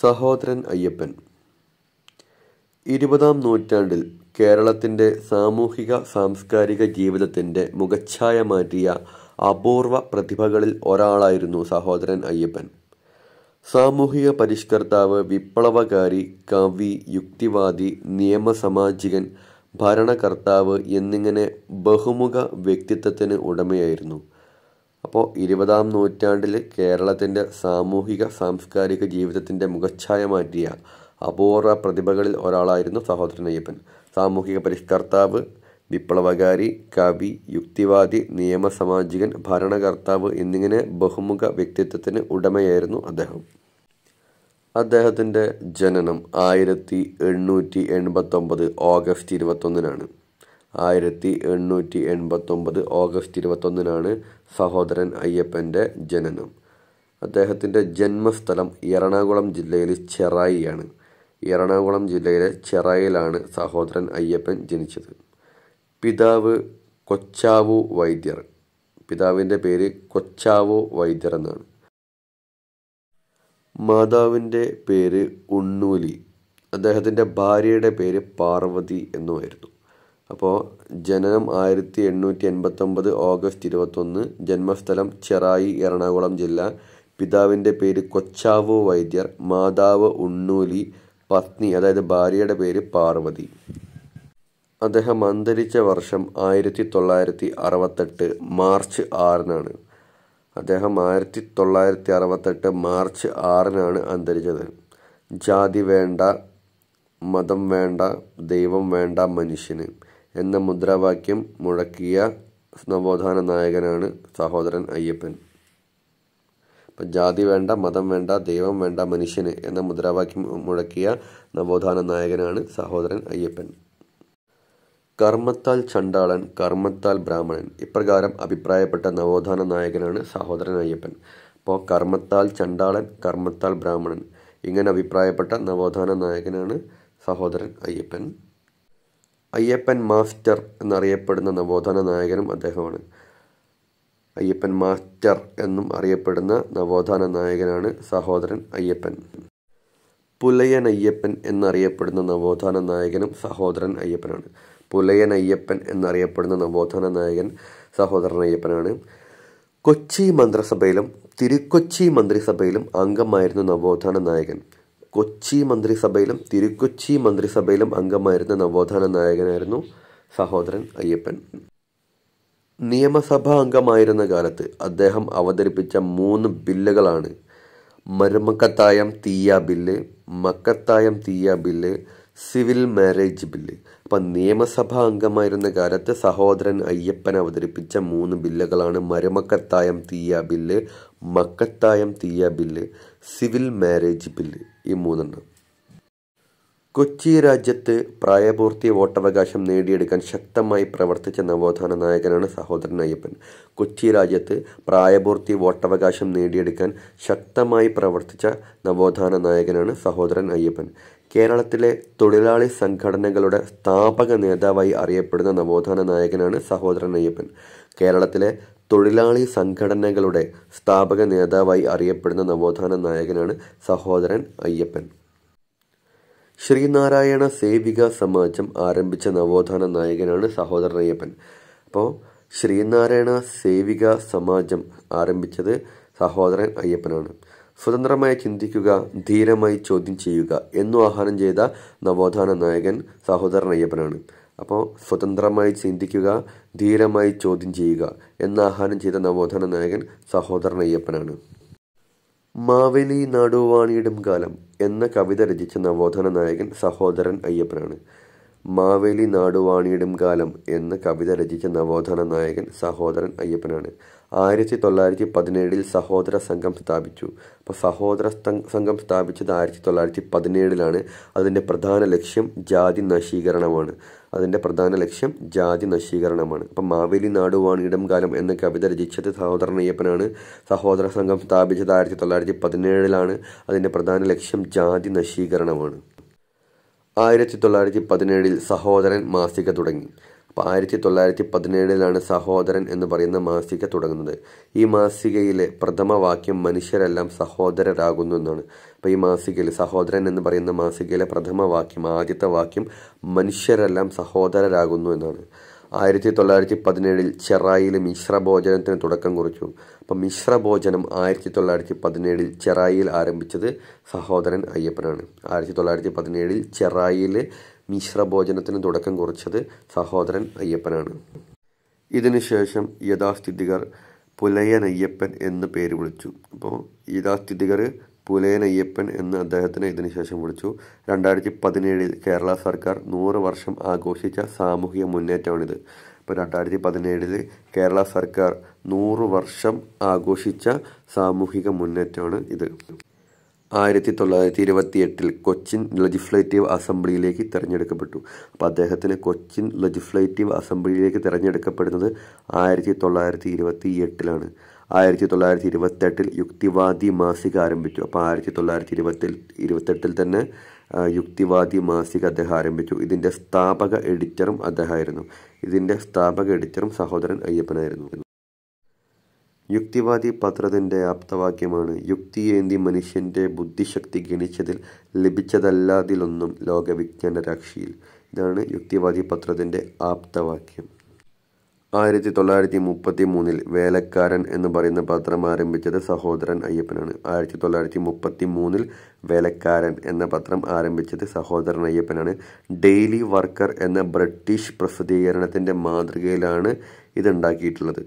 സഹോദരൻ അയ്യപ്പൻ ഇരുപതാം നൂറ്റാണ്ടിൽ കേരളത്തിൻ്റെ സാമൂഹിക സാംസ്കാരിക ജീവിതത്തിൻ്റെ മുഖച്ഛായ മാറ്റിയ അപൂർവ പ്രതിഭകളിൽ ഒരാളായിരുന്നു സഹോദരൻ അയ്യപ്പൻ സാമൂഹിക പരിഷ്കർത്താവ് വിപ്ലവകാരി കവി യുക്തിവാദി നിയമസമാജികൻ ഭരണകർത്താവ് എന്നിങ്ങനെ ബഹുമുഖ വ്യക്തിത്വത്തിന് ഉടമയായിരുന്നു അപ്പോൾ ഇരുപതാം നൂറ്റാണ്ടിൽ കേരളത്തിൻ്റെ സാമൂഹിക സാംസ്കാരിക ജീവിതത്തിൻ്റെ മുഖച്ഛായ മാറ്റിയ അപൂർവ പ്രതിഭകളിൽ ഒരാളായിരുന്നു സഹോദരൻ അയ്യപ്പൻ സാമൂഹിക പരിഷ്കർത്താവ് വിപ്ലവകാരി കവി യുക്തിവാദി നിയമസാമാജികൻ ഭരണകർത്താവ് എന്നിങ്ങനെ ബഹുമുഖ വ്യക്തിത്വത്തിന് ഉടമയായിരുന്നു അദ്ദേഹം അദ്ദേഹത്തിൻ്റെ ജനനം ആയിരത്തി എണ്ണൂറ്റി എൺപത്തൊമ്പത് ഓഗസ്റ്റ് ഇരുപത്തൊന്നിനാണ് ആയിരത്തി എണ്ണൂറ്റി എൺപത്തൊമ്പത് ഓഗസ്റ്റ് ഇരുപത്തൊന്നിനാണ് സഹോദരൻ അയ്യപ്പൻ്റെ ജനനം അദ്ദേഹത്തിൻ്റെ ജന്മസ്ഥലം എറണാകുളം ജില്ലയിലെ ചെറായിയാണ് എറണാകുളം ജില്ലയിലെ ചെറായിലാണ് സഹോദരൻ അയ്യപ്പൻ ജനിച്ചത് പിതാവ് കൊച്ചാവു വൈദ്യർ പിതാവിൻ്റെ പേര് കൊച്ചാവു വൈദ്യർ എന്നാണ് മാതാവിൻ്റെ പേര് ഉണ്ണൂലി അദ്ദേഹത്തിൻ്റെ ഭാര്യയുടെ പേര് പാർവതി എന്നുമായിരുന്നു അപ്പോൾ ജനനം ആയിരത്തി എണ്ണൂറ്റി എൺപത്തൊമ്പത് ഓഗസ്റ്റ് ഇരുപത്തൊന്ന് ജന്മസ്ഥലം ചെറായി എറണാകുളം ജില്ല പിതാവിൻ്റെ പേര് കൊച്ചാവോ വൈദ്യർ മാതാവ് ഉണ്ണൂലി പത്നി അതായത് ഭാര്യയുടെ പേര് പാർവതി അദ്ദേഹം അന്തരിച്ച വർഷം ആയിരത്തി തൊള്ളായിരത്തി അറുപത്തെട്ട് മാർച്ച് ആറിനാണ് അദ്ദേഹം ആയിരത്തി തൊള്ളായിരത്തി അറുപത്തെട്ട് മാർച്ച് ആറിനാണ് അന്തരിച്ചത് ജാതി വേണ്ട മതം വേണ്ട ദൈവം വേണ്ട മനുഷ്യന് എന്ന മുദ്രാവാക്യം മുഴക്കിയ നവോത്ഥാന നായകനാണ് സഹോദരൻ അയ്യപ്പൻ ഇപ്പം ജാതി വേണ്ട മതം വേണ്ട ദൈവം വേണ്ട മനുഷ്യന് എന്ന മുദ്രാവാക്യം മുഴക്കിയ നവോത്ഥാന നായകനാണ് സഹോദരൻ അയ്യപ്പൻ കർമ്മത്താൽ ചണ്ടാളൻ കർമ്മത്താൽ ബ്രാഹ്മണൻ ഇപ്രകാരം അഭിപ്രായപ്പെട്ട നവോത്ഥാന നായകനാണ് സഹോദരൻ അയ്യപ്പൻ അപ്പോൾ കർമ്മത്താൽ ചണ്ടാളൻ കർമ്മത്താൽ ബ്രാഹ്മണൻ ഇങ്ങനെ അഭിപ്രായപ്പെട്ട നവോത്ഥാന നായകനാണ് സഹോദരൻ അയ്യപ്പൻ അയ്യപ്പൻ മാസ്റ്റർ എന്നറിയപ്പെടുന്ന നവോത്ഥാന നായകനും അദ്ദേഹമാണ് അയ്യപ്പൻ മാസ്റ്റർ എന്നും അറിയപ്പെടുന്ന നവോത്ഥാന നായകനാണ് സഹോദരൻ അയ്യപ്പൻ പുലയൻ അയ്യപ്പൻ എന്നറിയപ്പെടുന്ന നവോത്ഥാന നായകനും സഹോദരൻ അയ്യപ്പനാണ് പുലയൻ അയ്യപ്പൻ എന്നറിയപ്പെടുന്ന നവോത്ഥാന നായകൻ സഹോദരൻ അയ്യപ്പനാണ് കൊച്ചി മന്ത്രിസഭയിലും തിരുക്കൊച്ചി മന്ത്രിസഭയിലും അംഗമായിരുന്നു നവോത്ഥാന നായകൻ കൊച്ചി മന്ത്രിസഭയിലും തിരുക്കൊച്ചി മന്ത്രിസഭയിലും അംഗമായിരുന്ന നവോത്ഥാന നായകനായിരുന്നു സഹോദരൻ അയ്യപ്പൻ നിയമസഭാ അംഗമായിരുന്ന കാലത്ത് അദ്ദേഹം അവതരിപ്പിച്ച മൂന്ന് ബില്ലുകളാണ് മരുമക്കത്തായം തീയ ബില്ല് മക്കത്തായം തീയ ബില്ല് സിവിൽ മാരേജ് ബില്ല് അപ്പം നിയമസഭാ അംഗമായിരുന്ന കാലത്ത് സഹോദരൻ അയ്യപ്പൻ അവതരിപ്പിച്ച മൂന്ന് ബില്ലുകളാണ് മരുമക്കത്തായം തീയ ബില്ല് മക്കത്തായം തീയ ബില്ല് സിവിൽ മാരേജ് ബില്ല് ഈ മൂന്നെണ്ണം കൊച്ചി രാജ്യത്ത് പ്രായപൂർത്തി വോട്ടവകാശം നേടിയെടുക്കാൻ ശക്തമായി പ്രവർത്തിച്ച നവോത്ഥാന നായകനാണ് സഹോദരൻ അയ്യപ്പൻ കൊച്ചി രാജ്യത്ത് പ്രായപൂർത്തി വോട്ടവകാശം നേടിയെടുക്കാൻ ശക്തമായി പ്രവർത്തിച്ച നവോത്ഥാന നായകനാണ് സഹോദരൻ അയ്യപ്പൻ കേരളത്തിലെ തൊഴിലാളി സംഘടനകളുടെ സ്ഥാപക നേതാവായി അറിയപ്പെടുന്ന നവോത്ഥാന നായകനാണ് സഹോദരൻ അയ്യപ്പൻ കേരളത്തിലെ തൊഴിലാളി സംഘടനകളുടെ സ്ഥാപക നേതാവായി അറിയപ്പെടുന്ന നവോത്ഥാന നായകനാണ് സഹോദരൻ അയ്യപ്പൻ ശ്രീനാരായണ സേവിക സമാജം ആരംഭിച്ച നവോത്ഥാന നായകനാണ് സഹോദരൻ അയ്യപ്പൻ അപ്പോൾ ശ്രീനാരായണ സേവിക സമാജം ആരംഭിച്ചത് സഹോദരൻ അയ്യപ്പനാണ് സ്വതന്ത്രമായി ചിന്തിക്കുക ധീരമായി ചോദ്യം ചെയ്യുക എന്നു ആഹ്വാനം ചെയ്ത നവോത്ഥാന നായകൻ സഹോദരൻ അയ്യപ്പനാണ് അപ്പോൾ സ്വതന്ത്രമായി ചിന്തിക്കുക ധീരമായി ചോദ്യം ചെയ്യുക എന്ന ആഹ്വാനം ചെയ്ത നവോത്ഥാന നായകൻ സഹോദരൻ അയ്യപ്പനാണ് മാവേലി നാടുവാണിയിടും കാലം എന്ന കവിത രചിച്ച നവോത്ഥാന നായകൻ സഹോദരൻ അയ്യപ്പനാണ് മാവേലി നാടുവാണിയിടും കാലം എന്ന കവിത രചിച്ച നവോത്ഥാന നായകൻ സഹോദരൻ അയ്യപ്പനാണ് ആയിരത്തി തൊള്ളായിരത്തി പതിനേഴിൽ സഹോദര സംഘം സ്ഥാപിച്ചു അപ്പോൾ സഹോദര സംഘം സ്ഥാപിച്ചത് ആയിരത്തി തൊള്ളായിരത്തി പതിനേഴിലാണ് അതിൻ്റെ പ്രധാന ലക്ഷ്യം ജാതി നശീകരണമാണ് അതിൻ്റെ പ്രധാന ലക്ഷ്യം ജാതി നശീകരണമാണ് അപ്പം മാവേലി നാടുവാണ് ഇടം കാലം എന്ന കവിത രചിച്ചത് സഹോദരൻ അയ്യപ്പനാണ് സഹോദര സംഘം സ്ഥാപിച്ചത് ആയിരത്തി തൊള്ളായിരത്തി പതിനേഴിലാണ് അതിൻ്റെ പ്രധാന ലക്ഷ്യം ജാതി നശീകരണമാണ് ആയിരത്തി തൊള്ളായിരത്തി പതിനേഴിൽ സഹോദരൻ മാസിക തുടങ്ങി അപ്പോൾ ആയിരത്തി തൊള്ളായിരത്തി പതിനേഴിലാണ് സഹോദരൻ എന്ന് പറയുന്ന മാസിക തുടങ്ങുന്നത് ഈ മാസികയിലെ പ്രഥമ വാക്യം മനുഷ്യരെല്ലാം സഹോദരരാകുന്നു എന്നാണ് അപ്പോൾ ഈ മാസികയിൽ സഹോദരൻ എന്ന് പറയുന്ന മാസികയിലെ പ്രഥമ വാക്യം ആദ്യത്തെ വാക്യം മനുഷ്യരെല്ലാം സഹോദരരാകുന്നു എന്നാണ് ആയിരത്തി തൊള്ളായിരത്തി പതിനേഴിൽ ചെറായിൽ മിശ്ര ഭോജനത്തിന് തുടക്കം കുറിച്ചു അപ്പം മിശ്ര ഭോജനം ആയിരത്തി തൊള്ളായിരത്തി പതിനേഴിൽ ചെറായിയിൽ ആരംഭിച്ചത് സഹോദരൻ അയ്യപ്പനാണ് ആയിരത്തി തൊള്ളായിരത്തി പതിനേഴിൽ ചെറായിൽ മിശ്ര ഭോജനത്തിന് തുടക്കം കുറിച്ചത് സഹോദരൻ അയ്യപ്പനാണ് ഇതിനുശേഷം യഥാസ്ഥിതികർ അയ്യപ്പൻ എന്ന് പേര് വിളിച്ചു അപ്പോൾ യഥാസ്ഥിതികർ പുലയനയ്യപ്പൻ എന്ന് അദ്ദേഹത്തിന് ഇതിനുശേഷം വിളിച്ചു രണ്ടായിരത്തി പതിനേഴിൽ കേരള സർക്കാർ നൂറ് വർഷം ആഘോഷിച്ച സാമൂഹിക മുന്നേറ്റമാണിത് ഇപ്പോൾ രണ്ടായിരത്തി പതിനേഴിൽ കേരള സർക്കാർ നൂറ് വർഷം ആഘോഷിച്ച സാമൂഹിക മുന്നേറ്റമാണ് ഇത് ആയിരത്തി തൊള്ളായിരത്തി ഇരുപത്തി എട്ടിൽ കൊച്ചിൻ ലെജിസ്ലേറ്റീവ് അസംബ്ലിയിലേക്ക് തിരഞ്ഞെടുക്കപ്പെട്ടു അപ്പോൾ അദ്ദേഹത്തിന് കൊച്ചിൻ ലെജിസ്ലേറ്റീവ് അസംബ്ലിയിലേക്ക് തിരഞ്ഞെടുക്കപ്പെടുന്നത് ആയിരത്തി തൊള്ളായിരത്തി ഇരുപത്തി എട്ടിലാണ് ആയിരത്തി തൊള്ളായിരത്തി ഇരുപത്തെട്ടിൽ യുക്തിവാദി മാസിക ആരംഭിച്ചു അപ്പോൾ ആയിരത്തി തൊള്ളായിരത്തി ഇരുപത്തിൽ ഇരുപത്തെട്ടിൽ തന്നെ യുക്തിവാദി മാസിക അദ്ദേഹം ആരംഭിച്ചു ഇതിൻ്റെ സ്ഥാപക എഡിറ്ററും അദ്ദേഹമായിരുന്നു ഇതിൻ്റെ സ്ഥാപക എഡിറ്ററും സഹോദരൻ അയ്യപ്പനായിരുന്നു യുക്തിവാദി പത്രത്തിൻ്റെ ആപ്തവാക്യമാണ് യുക്തിയേന്തി മനുഷ്യൻ്റെ ബുദ്ധിശക്തി ഗണിച്ചതിൽ ലഭിച്ചതല്ലാതിലൊന്നും ലോകവിജ്ഞാന രാക്ഷിയിൽ ഇതാണ് യുക്തിവാദി പത്രത്തിൻ്റെ ആപ്തവാക്യം ആയിരത്തി തൊള്ളായിരത്തി മുപ്പത്തി മൂന്നിൽ വേലക്കാരൻ എന്ന് പറയുന്ന പത്രം ആരംഭിച്ചത് സഹോദരൻ അയ്യപ്പനാണ് ആയിരത്തി തൊള്ളായിരത്തി മുപ്പത്തി മൂന്നിൽ വേലക്കാരൻ എന്ന പത്രം ആരംഭിച്ചത് സഹോദരൻ അയ്യപ്പനാണ് ഡെയിലി വർക്കർ എന്ന ബ്രിട്ടീഷ് പ്രസിദ്ധീകരണത്തിൻ്റെ മാതൃകയിലാണ് ഇതുണ്ടാക്കിയിട്ടുള്ളത്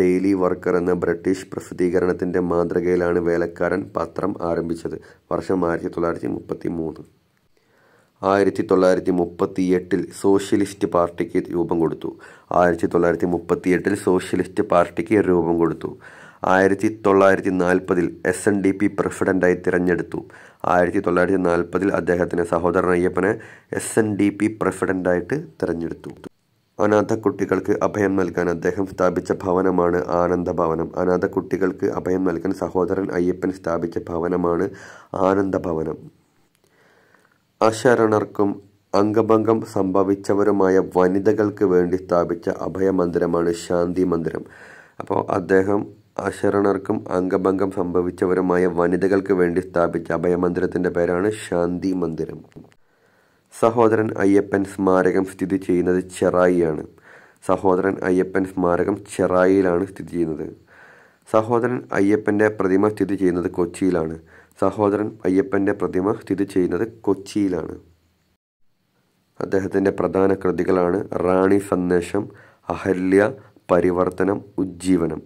ഡെയിലി വർക്കർ എന്ന ബ്രിട്ടീഷ് പ്രസിദ്ധീകരണത്തിൻ്റെ മാതൃകയിലാണ് വേലക്കാരൻ പത്രം ആരംഭിച്ചത് വർഷം ആയിരത്തി തൊള്ളായിരത്തി മുപ്പത്തി മൂന്ന് ആയിരത്തി തൊള്ളായിരത്തി മുപ്പത്തി എട്ടിൽ സോഷ്യലിസ്റ്റ് പാർട്ടിക്ക് രൂപം കൊടുത്തു ആയിരത്തി തൊള്ളായിരത്തി മുപ്പത്തി എട്ടിൽ സോഷ്യലിസ്റ്റ് പാർട്ടിക്ക് രൂപം കൊടുത്തു ആയിരത്തി തൊള്ളായിരത്തി നാൽപ്പതിൽ എസ് എൻ ഡി പി പ്രസിഡൻ്റായി തിരഞ്ഞെടുത്തു ആയിരത്തി തൊള്ളായിരത്തി നാൽപ്പതിൽ അദ്ദേഹത്തിന് സഹോദരൻ അയ്യപ്പനെ എസ് എൻ ഡി പി പ്രസിഡൻ്റായിട്ട് തിരഞ്ഞെടുത്തു അനാഥ കുട്ടികൾക്ക് അഭയം നൽകാൻ അദ്ദേഹം സ്ഥാപിച്ച ഭവനമാണ് ആനന്ദ ഭവനം അനാഥ കുട്ടികൾക്ക് അഭയം നൽകാൻ സഹോദരൻ അയ്യപ്പൻ സ്ഥാപിച്ച ഭവനമാണ് ആനന്ദ ഭവനം അശരണർക്കും അംഗഭംഗം സംഭവിച്ചവരുമായ വനിതകൾക്ക് വേണ്ടി സ്ഥാപിച്ച അഭയമന്ദിരമാണ് ശാന്തി മന്ദിരം അപ്പോൾ അദ്ദേഹം അശരണർക്കും അംഗഭംഗം സംഭവിച്ചവരുമായ വനിതകൾക്ക് വേണ്ടി സ്ഥാപിച്ച അഭയമന്ദിരത്തിൻ്റെ പേരാണ് ശാന്തി മന്ദിരം സഹോദരൻ അയ്യപ്പൻ സ്മാരകം സ്ഥിതി ചെയ്യുന്നത് ചെറായിയാണ് സഹോദരൻ അയ്യപ്പൻ സ്മാരകം ചെറായിയിലാണ് സ്ഥിതി ചെയ്യുന്നത് സഹോദരൻ അയ്യപ്പൻ്റെ പ്രതിമ സ്ഥിതി ചെയ്യുന്നത് കൊച്ചിയിലാണ് സഹോദരൻ അയ്യപ്പൻ്റെ പ്രതിമ സ്ഥിതി ചെയ്യുന്നത് കൊച്ചിയിലാണ് അദ്ദേഹത്തിൻ്റെ പ്രധാന കൃതികളാണ് റാണി സന്ദേശം അഹല്യ പരിവർത്തനം ഉജ്ജീവനം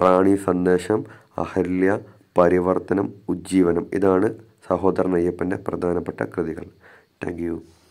റാണി സന്ദേശം അഹല്യ പരിവർത്തനം ഉജ്ജീവനം ഇതാണ് സഹോദരൻ അയ്യപ്പൻ്റെ പ്രധാനപ്പെട്ട കൃതികൾ താങ്ക്